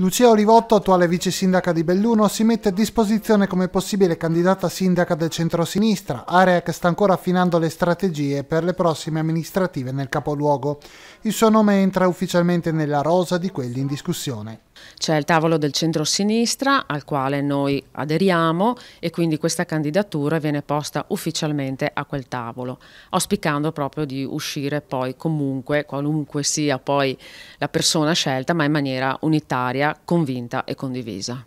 Lucia Olivotto, attuale vice sindaca di Belluno, si mette a disposizione come possibile candidata sindaca del centro-sinistra, area che sta ancora affinando le strategie per le prossime amministrative nel capoluogo. Il suo nome entra ufficialmente nella rosa di quelli in discussione. C'è il tavolo del centro-sinistra al quale noi aderiamo e quindi questa candidatura viene posta ufficialmente a quel tavolo, auspicando proprio di uscire poi comunque, qualunque sia poi la persona scelta, ma in maniera unitaria convinta e condivisa.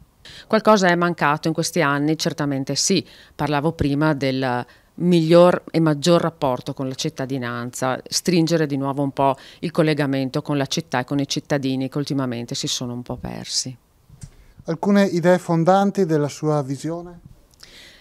Qualcosa è mancato in questi anni? Certamente sì. Parlavo prima del miglior e maggior rapporto con la cittadinanza, stringere di nuovo un po' il collegamento con la città e con i cittadini che ultimamente si sono un po' persi. Alcune idee fondanti della sua visione?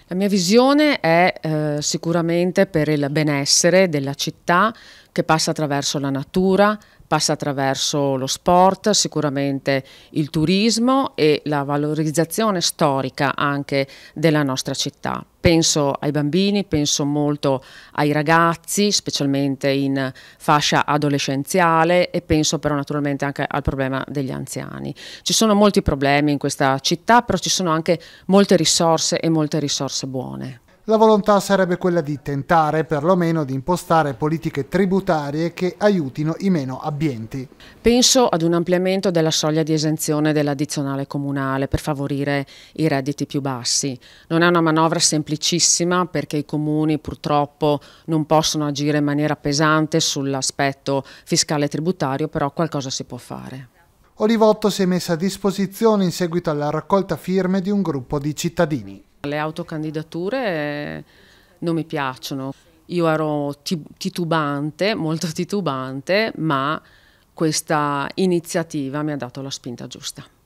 La mia visione è eh, sicuramente per il benessere della città che passa attraverso la natura, passa attraverso lo sport, sicuramente il turismo e la valorizzazione storica anche della nostra città. Penso ai bambini, penso molto ai ragazzi, specialmente in fascia adolescenziale e penso però naturalmente anche al problema degli anziani. Ci sono molti problemi in questa città, però ci sono anche molte risorse e molte risorse buone la volontà sarebbe quella di tentare perlomeno di impostare politiche tributarie che aiutino i meno abbienti. Penso ad un ampliamento della soglia di esenzione dell'addizionale comunale per favorire i redditi più bassi. Non è una manovra semplicissima perché i comuni purtroppo non possono agire in maniera pesante sull'aspetto fiscale e tributario, però qualcosa si può fare. Olivotto si è messa a disposizione in seguito alla raccolta firme di un gruppo di cittadini. Le autocandidature eh, non mi piacciono. Io ero titubante, molto titubante, ma questa iniziativa mi ha dato la spinta giusta.